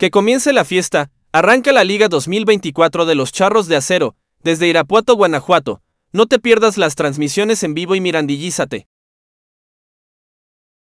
Que comience la fiesta, arranca la Liga 2024 de los Charros de Acero, desde Irapuato, Guanajuato. No te pierdas las transmisiones en vivo y mirandillízate.